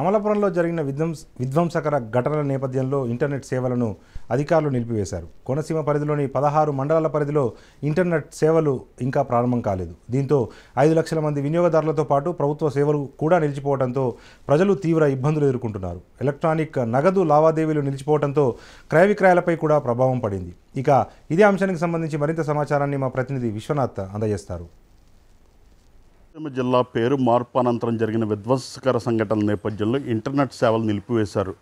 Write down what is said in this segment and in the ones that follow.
అమలాపురంలో జరిగిన విధ్వంస విధ్వంసకర ఘటనల నేపథ్యంలో ఇంటర్నెట్ సేవలను అధికారులు నిలిపివేశారు కోనసీమ పరిధిలోని పదహారు మండలాల పరిధిలో ఇంటర్నెట్ సేవలు ఇంకా ప్రారంభం కాలేదు దీంతో ఐదు లక్షల మంది వినియోగదారులతో పాటు ప్రభుత్వ సేవలు కూడా నిలిచిపోవడంతో ప్రజలు తీవ్ర ఇబ్బందులు ఎదుర్కొంటున్నారు ఎలక్ట్రానిక్ నగదు లావాదేవీలు నిలిచిపోవడంతో క్రయ విక్రయాలపై కూడా ప్రభావం పడింది ఇక ఇదే అంశానికి సంబంధించి మరింత సమాచారాన్ని మా ప్రతినిధి విశ్వనాథ్ అందజేస్తారు జిల్లా పేరు మార్పు అనంతరం జరిగిన విధ్వంసకర సంఘటనల నేపథ్యంలో ఇంటర్నెట్ సేవలు నిలిపివేశారు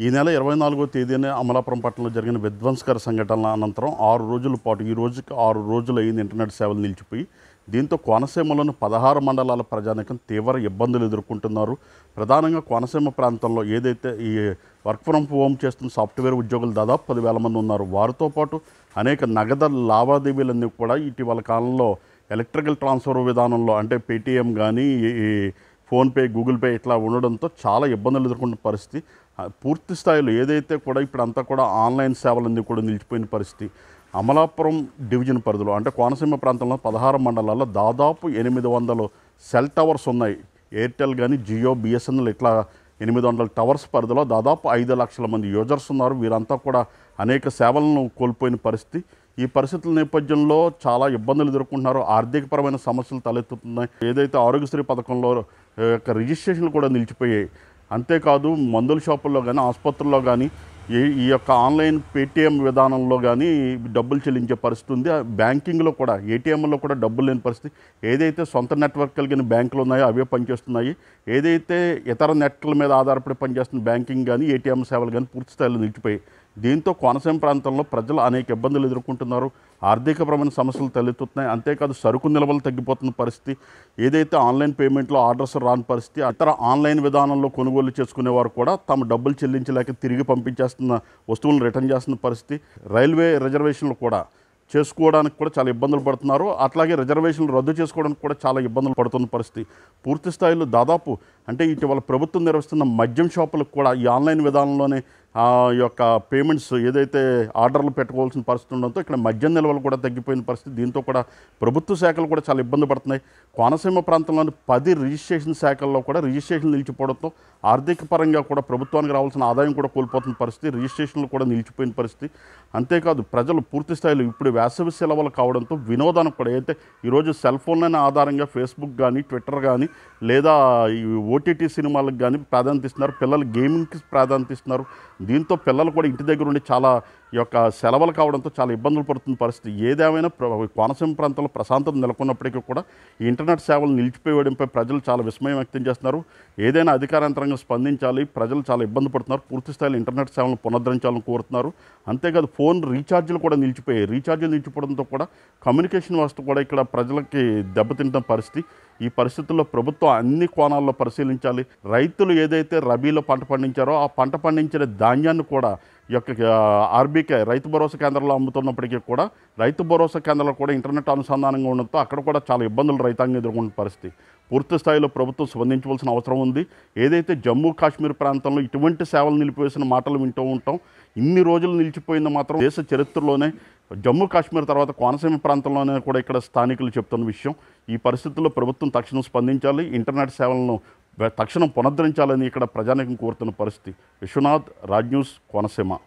ఈ నెల ఇరవై నాలుగో తేదీన అమలాపురం పట్టణంలో జరిగిన విధ్వంసకర సంఘటనల అనంతరం ఆరు రోజుల పాటు ఈ రోజుకి ఆరు రోజులు అయింది ఇంటర్నెట్ సేవలు నిలిచిపోయి దీంతో కోనసీమలోని పదహారు మండలాల ప్రజానికం తీవ్ర ఇబ్బందులు ఎదుర్కొంటున్నారు ప్రధానంగా కోనసీమ ప్రాంతంలో ఏదైతే ఈ వర్క్ ఫ్రమ్ హోమ్ చేస్తున్న సాఫ్ట్వేర్ ఉద్యోగులు దాదాపు పదివేల మంది ఉన్నారు వారితో పాటు అనేక నగద లావాదేవీలన్నీ కూడా ఇటీవల కాలంలో ఎలక్ట్రికల్ ట్రాన్స్ఫర్ విధానంలో అంటే పేటీఎం కానీ ఫోన్పే గూగుల్ పే ఇట్లా ఉండడంతో చాలా ఇబ్బందులు ఎదుర్కొన్న పరిస్థితి పూర్తి స్థాయిలో ఏదైతే కూడా ఇప్పుడు అంతా కూడా ఆన్లైన్ సేవలన్నీ కూడా నిలిచిపోయిన పరిస్థితి అమలాపురం డివిజన్ పరిధిలో అంటే కోనసీమ ప్రాంతంలో పదహారు మండలాల్లో దాదాపు ఎనిమిది వందలు సెల్ టవర్స్ ఉన్నాయి ఎయిర్టెల్ కానీ జియో బిఎస్ఎన్ఎల్ ఇట్లా ఎనిమిది వందల టవర్స్ పరిధిలో దాదాపు ఐదు లక్షల మంది యూజర్స్ ఉన్నారు వీరంతా కూడా అనేక సేవలను కోల్పోయిన పరిస్థితి ఈ పరిస్థితుల నేపథ్యంలో చాలా ఇబ్బందులు ఎదుర్కొంటున్నారు ఆర్థికపరమైన సమస్యలు తలెత్తుతున్నాయి ఏదైతే ఆరోగ్యశ్రీ పథకంలో యొక్క రిజిస్ట్రేషన్లు కూడా నిలిచిపోయాయి అంతేకాదు మందుల షాపుల్లో కానీ ఆసుపత్రుల్లో కానీ ఈ ఈ యొక్క ఆన్లైన్ పేటీఎం విధానంలో కానీ డబ్బులు చెల్లించే పరిస్థితి ఉంది బ్యాంకింగ్లో కూడా ఏటీఎంలో కూడా డబ్బులు లేని పరిస్థితి ఏదైతే సొంత నెట్వర్క్ కలిగిన బ్యాంకులు ఉన్నాయో అవే పనిచేస్తున్నాయి ఏదైతే ఇతర నెట్ల మీద ఆధారపడి పనిచేస్తున్న బ్యాంకింగ్ కానీ ఏటీఎం సేవలు కానీ పూర్తి స్థాయిలో నిలిచిపోయాయి దీంతో కోనసీమ ప్రాంతంలో ప్రజలు అనేక ఇబ్బందులు ఎదుర్కొంటున్నారు ఆర్థికపరమైన సమస్యలు తలెత్తుతున్నాయి అంతేకాదు సరుకు నిల్వలు తగ్గిపోతున్న పరిస్థితి ఏదైతే ఆన్లైన్ పేమెంట్లో ఆర్డర్స్ రాని పరిస్థితి ఇతర ఆన్లైన్ విధానంలో కొనుగోలు చేసుకునేవారు కూడా తమ డబ్బులు చెల్లించలేక తిరిగి పంపించేస్తున్న వస్తువులను రిటర్న్ చేస్తున్న పరిస్థితి రైల్వే రిజర్వేషన్లు కూడా చేసుకోవడానికి కూడా చాలా ఇబ్బందులు పడుతున్నారు అట్లాగే రిజర్వేషన్లు రద్దు చేసుకోవడానికి కూడా చాలా ఇబ్బందులు పడుతున్న పరిస్థితి పూర్తి స్థాయిలో దాదాపు అంటే ఇటీవల ప్రభుత్వం నిర్వహిస్తున్న మద్యం షాపులకు కూడా ఈ ఆన్లైన్ విధానంలోనే ఆ యొక్క పేమెంట్స్ ఏదైతే ఆర్డర్లు పెట్టుకోవాల్సిన పరిస్థితి ఉండడంతో ఇక్కడ మద్యం నిల్వలు కూడా తగ్గిపోయిన పరిస్థితి దీంతో కూడా ప్రభుత్వ శాఖలు కూడా చాలా ఇబ్బంది పడుతున్నాయి కోనసీమ ప్రాంతంలోని పది రిజిస్ట్రేషన్ శాఖల్లో కూడా రిజిస్ట్రేషన్ నిలిచిపోవడంతో ఆర్థిక పరంగా కూడా ప్రభుత్వానికి రావాల్సిన ఆదాయం కూడా కోల్పోతున్న పరిస్థితి రిజిస్ట్రేషన్లు కూడా నిలిచిపోయిన పరిస్థితి అంతేకాదు ప్రజలు పూర్తి స్థాయిలో ఇప్పుడు వేసవి సెలవులు కావడంతో వినోదానికి కూడా అయితే ఈరోజు సెల్ ఫోన్లైన ఆధారంగా ఫేస్బుక్ కానీ ట్విట్టర్ కానీ లేదా ఓటీటీ సినిమాలకు కానీ ప్రాధాన్యత ఇస్తున్నారు పిల్లలు గేమింగ్కి ప్రాధాన్యత ఇస్తున్నారు దీంతో పిల్లలు కూడా ఇంటి దగ్గర ఉండి చాలా యొక్క సెలవులు కావడంతో చాలా ఇబ్బందులు పడుతున్న పరిస్థితి ఏదేమైనా కోనసీమ ప్రాంతంలో ప్రశాంతత నెలకొన్నప్పటికీ కూడా ఈ ఇంటర్నెట్ సేవలు నిలిచిపోయడంపై ప్రజలు చాలా విస్మయం వ్యక్తం చేస్తున్నారు ఏదైనా అధికారంతరంగా స్పందించాలి ప్రజలు చాలా ఇబ్బంది పడుతున్నారు పూర్తి స్థాయిలో ఇంటర్నెట్ సేవలను పునరుద్ధరించాలని కోరుతున్నారు అంతేకాదు ఫోన్ రీఛార్జీలు కూడా నిలిచిపోయాయి రీఛార్జీలు నిలిచిపోవడంతో కూడా కమ్యూనికేషన్ వ్యవస్థ కూడా ఇక్కడ ప్రజలకి దెబ్బతింటున్న పరిస్థితి ఈ పరిస్థితుల్లో ప్రభుత్వం అన్ని కోణాల్లో పరిశీలించాలి రైతులు ఏదైతే రబీలో పంట పండించారో ఆ పంట పండించిన ధాన్యాన్ని కూడా యొక్క ఆర్బీకే రైతు భరోసా కేంద్రంలో అమ్ముతున్నప్పటికీ కూడా రైతు భరోసా కేంద్రాలు కూడా ఇంటర్నెట్ అనుసంధానంగా ఉండటంతో అక్కడ కూడా చాలా ఇబ్బందులు రైతాంగం ఎదుర్కొన్న పరిస్థితి పూర్తి స్థాయిలో ప్రభుత్వం స్పందించవలసిన అవసరం ఉంది ఏదైతే జమ్మూ కాశ్మీర్ ప్రాంతంలో ఇటువంటి సేవలు నిలిపివేసిన మాటలు వింటూ ఉంటాం ఇన్ని రోజులు నిలిచిపోయింది మాత్రం దేశ చరిత్రలోనే జమ్మూ కాశ్మీర్ తర్వాత కోనసీమ ప్రాంతంలోనే కూడా ఇక్కడ స్థానికులు చెప్తున్న విషయం ఈ పరిస్థితుల్లో ప్రభుత్వం తక్షణం స్పందించాలి ఇంటర్నెట్ సేవలను తక్షణం పునరుద్ధరించాలని ఇక్కడ ప్రజానికం కోరుతున్న పరిస్థితి విశ్వనాథ్ రాజ్ న్యూస్ కోనసీమ